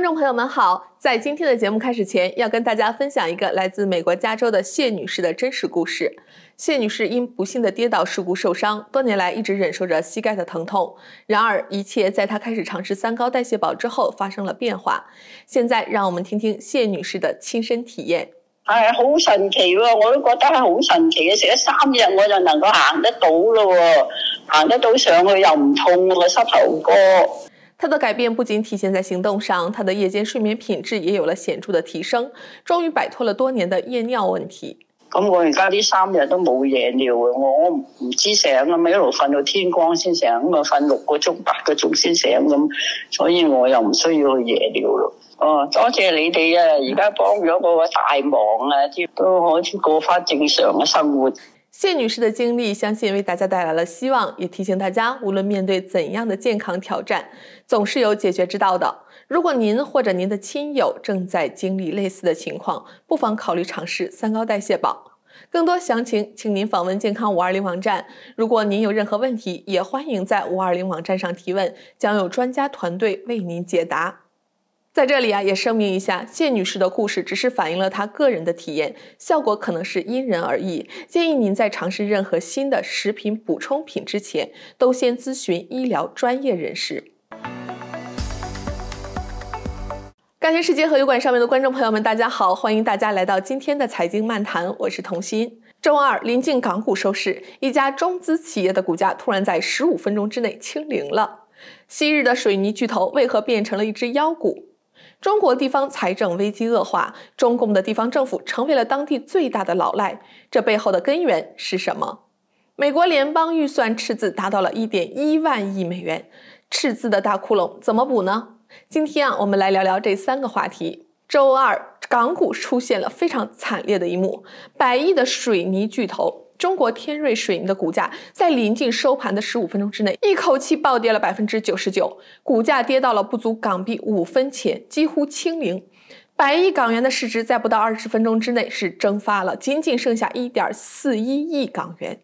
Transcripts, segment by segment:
观众朋友们好，在今天的节目开始前，要跟大家分享一个来自美国加州的谢女士的真实故事。谢女士因不幸的跌倒事故受伤，多年来一直忍受着膝盖的疼痛。然而，一切在她开始尝试三高代谢宝之后发生了变化。现在，让我们听听谢女士的亲身体验。系好神奇喎，我都觉得系好神奇嘅，食咗三日我就能够行得到咯，行得到上去又唔痛喎，膝头哥。他的改变不仅体现在行动上，他的夜间睡眠品质也有了显著的提升，终于摆脱了多年的夜尿问题。咁我而家呢三日都冇夜尿嘅，我唔知醒咁一路瞓到天光先醒，咁啊瞓六个钟八个钟先醒咁，所以我又唔需要去夜尿咯。哦，多谢你哋啊，而家帮咗我个大忙啊，都可以过翻正常嘅生活。谢女士的经历，相信为大家带来了希望，也提醒大家，无论面对怎样的健康挑战，总是有解决之道的。如果您或者您的亲友正在经历类似的情况，不妨考虑尝试三高代谢宝。更多详情，请您访问健康五二零网站。如果您有任何问题，也欢迎在五二零网站上提问，将有专家团队为您解答。在这里啊，也声明一下，谢女士的故事只是反映了她个人的体验，效果可能是因人而异。建议您在尝试任何新的食品补充品之前，都先咨询医疗专业人士。感谢世界和油管上面的观众朋友们，大家好，欢迎大家来到今天的财经漫谈，我是童心。周二临近港股收市，一家中资企业的股价突然在十五分钟之内清零了，昔日的水泥巨头为何变成了一只妖股？中国地方财政危机恶化，中共的地方政府成为了当地最大的老赖，这背后的根源是什么？美国联邦预算赤字达到了一点一万亿美元，赤字的大窟窿怎么补呢？今天啊，我们来聊聊这三个话题。周二，港股出现了非常惨烈的一幕，百亿的水泥巨头。中国天瑞水泥的股价在临近收盘的十五分钟之内，一口气暴跌了百分之九十九，股价跌到了不足港币五分钱，几乎清零。百亿港元的市值在不到二十分钟之内是蒸发了，仅仅剩下一点四一亿港元。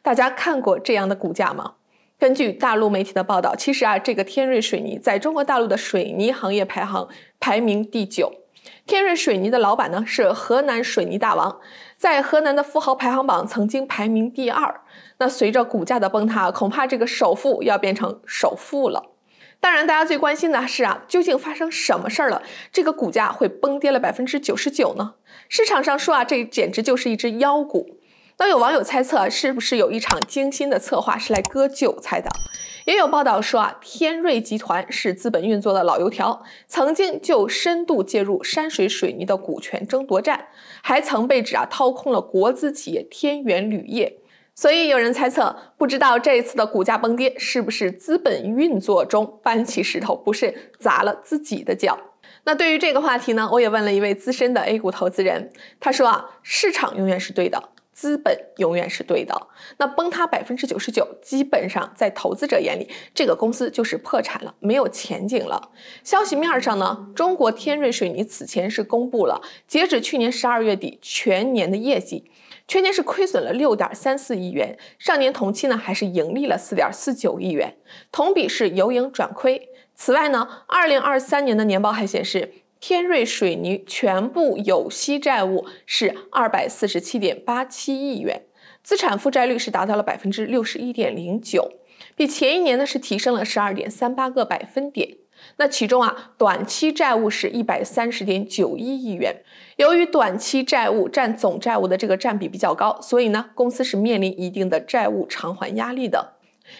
大家看过这样的股价吗？根据大陆媒体的报道，其实啊，这个天瑞水泥在中国大陆的水泥行业排行排名第九。天瑞水泥的老板呢，是河南水泥大王，在河南的富豪排行榜曾经排名第二。那随着股价的崩塌，恐怕这个首富要变成首富了。当然，大家最关心的是啊，究竟发生什么事儿了？这个股价会崩跌了百分之九十九呢？市场上说啊，这简直就是一只妖股。也有网友猜测，是不是有一场精心的策划是来割韭菜的？也有报道说啊，天瑞集团是资本运作的老油条，曾经就深度介入山水水泥的股权争夺战，还曾被指啊掏空了国资企业天元铝业。所以有人猜测，不知道这次的股价崩跌是不是资本运作中搬起石头不慎砸了自己的脚？那对于这个话题呢，我也问了一位资深的 A 股投资人，他说啊，市场永远是对的。资本永远是对的，那崩塌百分之九十九，基本上在投资者眼里，这个公司就是破产了，没有前景了。消息面上呢，中国天瑞水泥此前是公布了截止去年十二月底全年的业绩，全年是亏损了六点三四亿元，上年同期呢还是盈利了四点四九亿元，同比是由盈转亏。此外呢，二零二三年的年报还显示。天瑞水泥全部有息债务是二百四十七点八七亿元，资产负债率是达到了百分之六十一点零九，比前一年呢是提升了十二点三八个百分点。那其中啊，短期债务是一百三十点九一亿元，由于短期债务占总债务的这个占比比较高，所以呢，公司是面临一定的债务偿还压力的。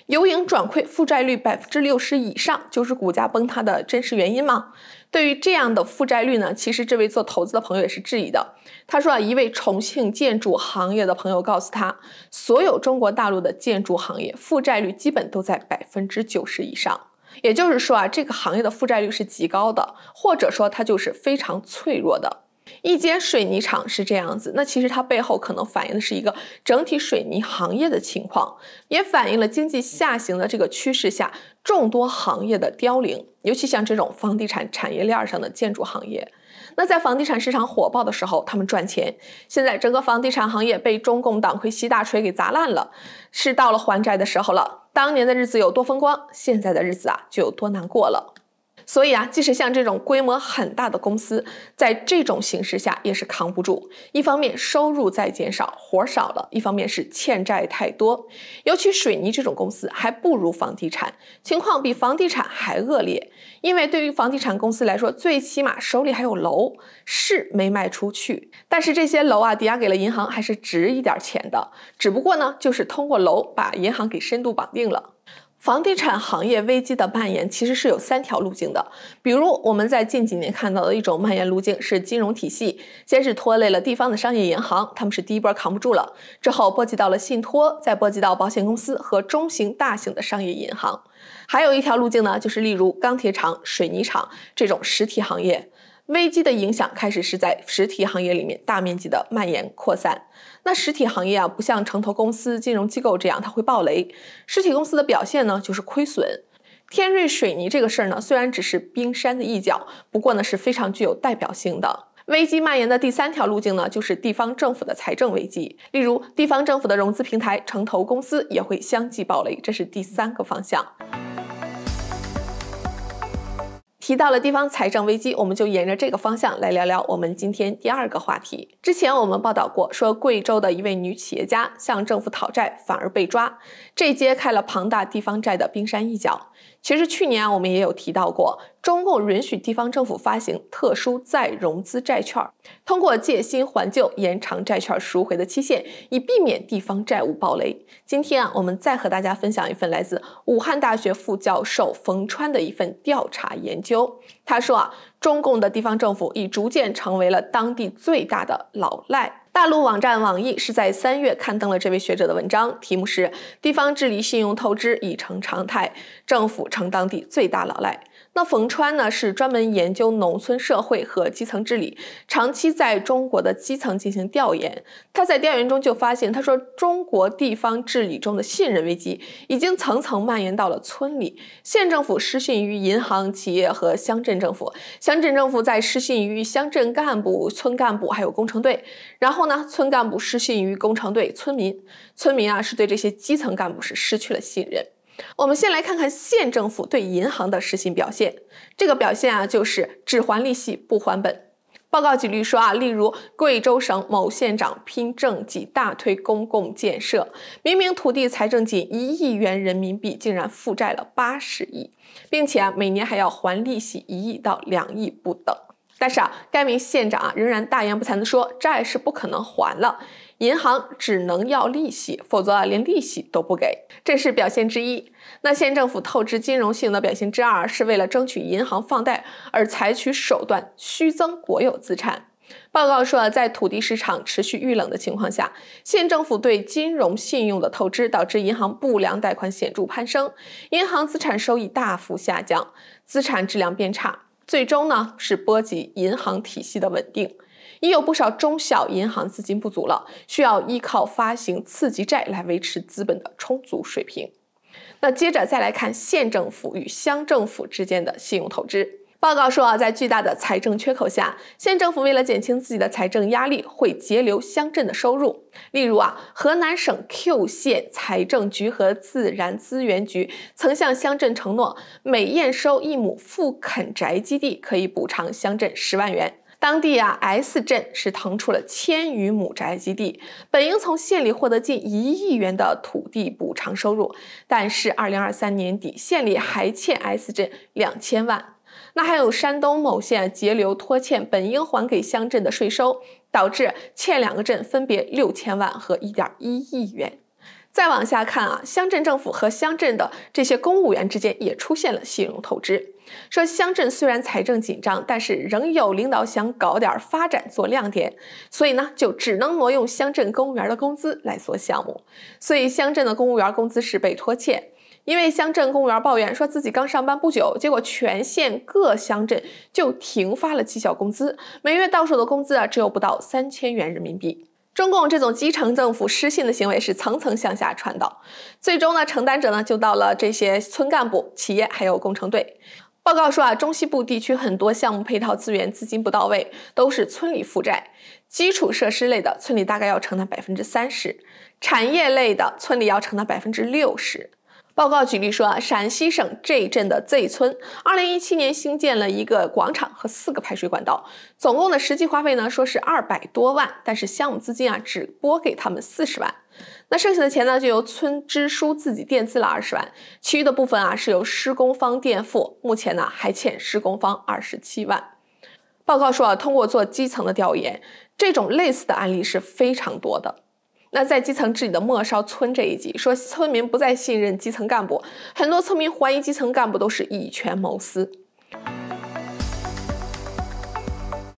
由盈转亏，负债率百分之六十以上，就是股价崩塌的真实原因吗？对于这样的负债率呢，其实这位做投资的朋友也是质疑的。他说啊，一位重庆建筑行业的朋友告诉他，所有中国大陆的建筑行业负债率基本都在百分之九十以上，也就是说啊，这个行业的负债率是极高的，或者说它就是非常脆弱的。一间水泥厂是这样子，那其实它背后可能反映的是一个整体水泥行业的情况，也反映了经济下行的这个趋势下众多行业的凋零，尤其像这种房地产产业链上的建筑行业。那在房地产市场火爆的时候，他们赚钱；现在整个房地产行业被中共党魁习大锤给砸烂了，是到了还债的时候了。当年的日子有多风光，现在的日子啊就有多难过了。所以啊，即使像这种规模很大的公司，在这种形势下也是扛不住。一方面收入在减少，活少了；一方面是欠债太多。尤其水泥这种公司，还不如房地产，情况比房地产还恶劣。因为对于房地产公司来说，最起码手里还有楼，是没卖出去。但是这些楼啊，抵押给了银行，还是值一点钱的。只不过呢，就是通过楼把银行给深度绑定了。房地产行业危机的蔓延其实是有三条路径的。比如，我们在近几年看到的一种蔓延路径是金融体系，先是拖累了地方的商业银行，他们是第一波扛不住了，之后波及到了信托，再波及到保险公司和中型、大型的商业银行。还有一条路径呢，就是例如钢铁厂、水泥厂这种实体行业危机的影响开始是在实体行业里面大面积的蔓延扩散。那实体行业啊，不像城投公司、金融机构这样，它会爆雷。实体公司的表现呢，就是亏损。天瑞水泥这个事儿呢，虽然只是冰山的一角，不过呢，是非常具有代表性的。危机蔓延的第三条路径呢，就是地方政府的财政危机。例如，地方政府的融资平台、城投公司也会相继爆雷，这是第三个方向。提到了地方财政危机，我们就沿着这个方向来聊聊我们今天第二个话题。之前我们报道过，说贵州的一位女企业家向政府讨债反而被抓，这揭开了庞大地方债的冰山一角。其实去年我们也有提到过。中共允许地方政府发行特殊再融资债券，通过借新还旧延长债券赎回的期限，以避免地方债务暴雷。今天啊，我们再和大家分享一份来自武汉大学副教授冯川的一份调查研究。他说啊，中共的地方政府已逐渐成为了当地最大的老赖。大陆网站网易是在三月刊登了这位学者的文章，题目是《地方治理信用透支已成常态，政府成当地最大老赖》。那冯川呢，是专门研究农村社会和基层治理，长期在中国的基层进行调研。他在调研中就发现，他说中国地方治理中的信任危机已经层层蔓延到了村里。县政府失信于银行、企业和乡镇政府，乡镇政府再失信于乡镇干部、村干部，还有工程队。然后呢，村干部失信于工程队，村民，村民啊是对这些基层干部是失去了信任。我们先来看看县政府对银行的失信表现。这个表现啊，就是只还利息不还本。报告举例说啊，例如贵州省某县长拼政绩大推公共建设，明明土地财政仅一亿元人民币，竟然负债了八十亿，并且啊，每年还要还利息一亿到两亿不等。但是啊，该名县长啊，仍然大言不惭地说债是不可能还了。银行只能要利息，否则啊连利息都不给，这是表现之一。那县政府透支金融性的表现之二是为了争取银行放贷而采取手段虚增国有资产。报告说，在土地市场持续遇冷的情况下，县政府对金融信用的透支导致银行不良贷款显著攀升，银行资产收益大幅下降，资产质量变差，最终呢是波及银行体系的稳定。已有不少中小银行资金不足了，需要依靠发行次级债来维持资本的充足水平。那接着再来看县政府与乡政府之间的信用透支。报告说啊，在巨大的财政缺口下，县政府为了减轻自己的财政压力，会截留乡镇的收入。例如啊，河南省 Q 县财政局和自然资源局曾向乡镇承诺，每验收一亩复垦宅基地，可以补偿乡镇十万元。当地啊，S 镇是腾出了千余亩宅基地，本应从县里获得近一亿元的土地补偿收入，但是二零二三年底，县里还欠 S 镇两千万。那还有山东某县截留拖欠本应还给乡镇的税收，导致欠两个镇分别六千万和一点一亿元。再往下看啊，乡镇政府和乡镇的这些公务员之间也出现了信用透支。说乡镇虽然财政紧张，但是仍有领导想搞点发展做亮点，所以呢，就只能挪用乡镇公务员的工资来做项目。所以乡镇的公务员工资是被拖欠，因为乡镇公务员抱怨说自己刚上班不久，结果全县各乡镇就停发了绩效工资，每月到手的工资啊只有不到三千元人民币。中共这种基层政府失信的行为是层层向下传导，最终呢，承担者呢就到了这些村干部、企业还有工程队。报告说啊，中西部地区很多项目配套资源资金不到位，都是村里负债。基础设施类的村里大概要承担百分之三十，产业类的村里要承担百分之六十。报告举例说啊，陕西省 G 镇的 Z 村，二零一七年新建了一个广场和四个排水管道，总共的实际花费呢，说是二百多万，但是项目资金啊只拨给他们四十万，那剩下的钱呢就由村支书自己垫资了二十万，其余的部分啊是由施工方垫付，目前呢还欠施工方二十七万。报告说啊，通过做基层的调研，这种类似的案例是非常多的。那在基层治理的末梢，村这一级，说村民不再信任基层干部，很多村民怀疑基层干部都是以权谋私。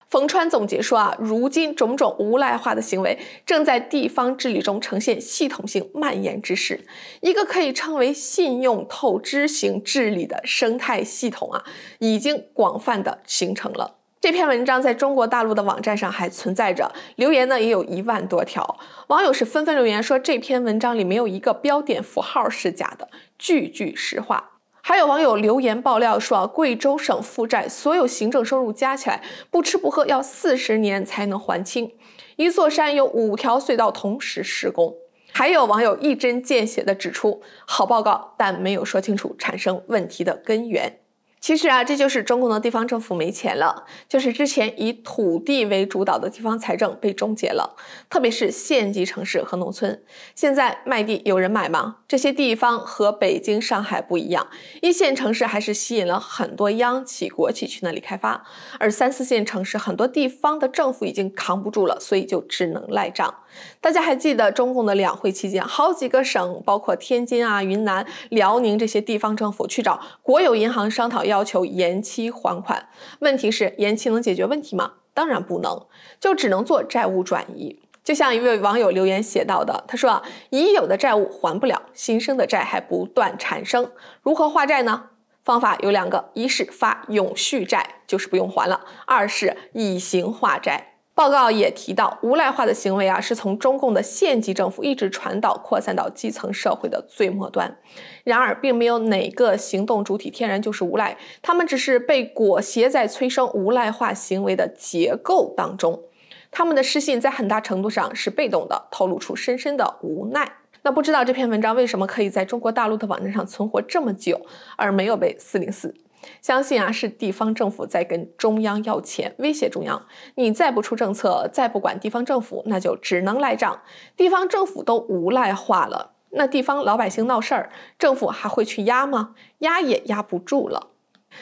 冯川总结说啊，如今种种无赖化的行为正在地方治理中呈现系统性蔓延之势，一个可以称为信用透支型治理的生态系统啊，已经广泛的形成了。这篇文章在中国大陆的网站上还存在着，留言呢也有一万多条，网友是纷纷留言说这篇文章里没有一个标点符号是假的，句句实话。还有网友留言爆料说啊，贵州省负债，所有行政收入加起来不吃不喝要四十年才能还清，一座山有五条隧道同时施工。还有网友一针见血的指出，好报告，但没有说清楚产生问题的根源。其实啊，这就是中共的地方政府没钱了，就是之前以土地为主导的地方财政被终结了，特别是县级城市和农村。现在卖地有人买吗？这些地方和北京、上海不一样，一线城市还是吸引了很多央企、国企去那里开发，而三四线城市很多地方的政府已经扛不住了，所以就只能赖账。大家还记得中共的两会期间，好几个省，包括天津啊、云南、辽宁这些地方政府去找国有银行商讨，要求延期还款。问题是，延期能解决问题吗？当然不能，就只能做债务转移。就像一位网友留言写到的，他说啊，已有的债务还不了，新生的债还不断产生，如何化债呢？方法有两个，一是发永续债，就是不用还了；二是以形化债。报告也提到，无赖化的行为啊，是从中共的县级政府一直传导扩散到基层社会的最末端。然而，并没有哪个行动主体天然就是无赖，他们只是被裹挟在催生无赖化行为的结构当中。他们的失信在很大程度上是被动的，透露出深深的无奈。那不知道这篇文章为什么可以在中国大陆的网站上存活这么久，而没有被四零四？相信啊，是地方政府在跟中央要钱，威胁中央。你再不出政策，再不管地方政府，那就只能赖账。地方政府都无赖化了，那地方老百姓闹事儿，政府还会去压吗？压也压不住了。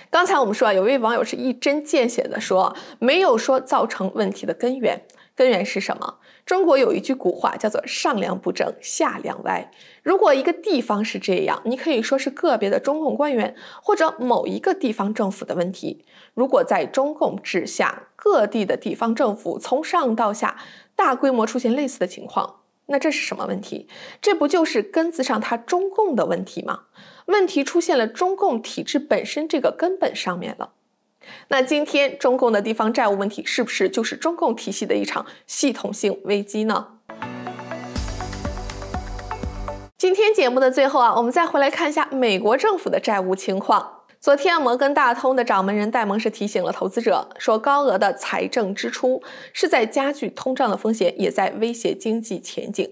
刚才我们说啊，有位网友是一针见血的说，没有说造成问题的根源，根源是什么？中国有一句古话叫做“上梁不正下梁歪”。如果一个地方是这样，你可以说是个别的中共官员或者某一个地方政府的问题。如果在中共治下各地的地方政府从上到下大规模出现类似的情况，那这是什么问题？这不就是根子上它中共的问题吗？问题出现了中共体制本身这个根本上面了。那今天中共的地方债务问题是不是就是中共体系的一场系统性危机呢？今天节目的最后啊，我们再回来看一下美国政府的债务情况。昨天，摩根大通的掌门人戴蒙是提醒了投资者，说高额的财政支出是在加剧通胀的风险，也在威胁经济前景。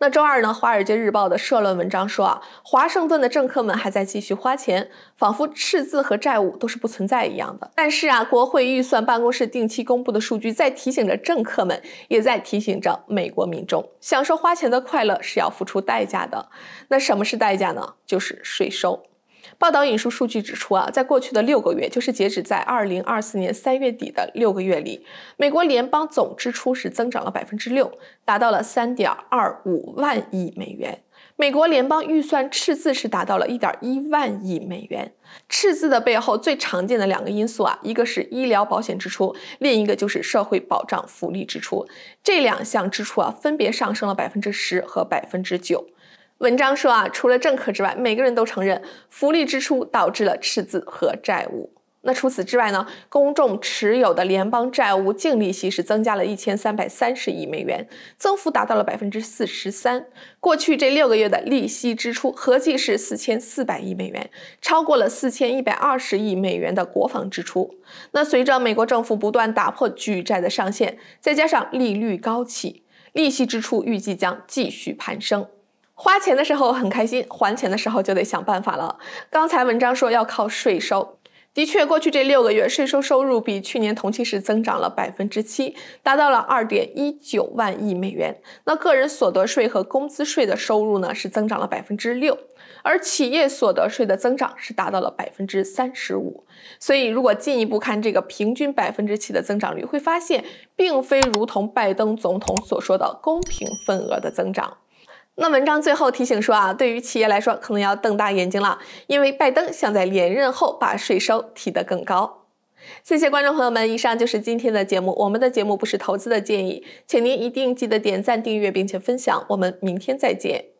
那周二呢，《华尔街日报》的社论文章说啊，华盛顿的政客们还在继续花钱，仿佛赤字和债务都是不存在一样的。但是啊，国会预算办公室定期公布的数据在提醒着政客们，也在提醒着美国民众，享受花钱的快乐是要付出代价的。那什么是代价呢？就是税收。报道引述数据指出啊，在过去的六个月，就是截止在二零二四年三月底的六个月里，美国联邦总支出是增长了百分之六，达到了三点二五万亿美元。美国联邦预算赤字是达到了一点一万亿美元。赤字的背后最常见的两个因素啊，一个是医疗保险支出，另一个就是社会保障福利支出。这两项支出啊，分别上升了百分之十和百分之九。文章说啊，除了政客之外，每个人都承认福利支出导致了赤字和债务。那除此之外呢？公众持有的联邦债务净利息是增加了一千三百三十亿美元，增幅达到了百分之四十三。过去这六个月的利息支出合计是四千四百亿美元，超过了四千一百二十亿美元的国防支出。那随着美国政府不断打破举债的上限，再加上利率高企，利息支出预计将继续攀升。花钱的时候很开心，还钱的时候就得想办法了。刚才文章说要靠税收，的确，过去这六个月税收收入比去年同期是增长了百分之七，达到了二点一九万亿美元。那个人所得税和工资税的收入呢是增长了百分之六，而企业所得税的增长是达到了百分之三十五。所以，如果进一步看这个平均百分之七的增长率，会发现并非如同拜登总统所说的公平份额的增长。那文章最后提醒说啊，对于企业来说，可能要瞪大眼睛了，因为拜登想在连任后把税收提得更高。谢谢观众朋友们，以上就是今天的节目。我们的节目不是投资的建议，请您一定记得点赞、订阅并且分享。我们明天再见。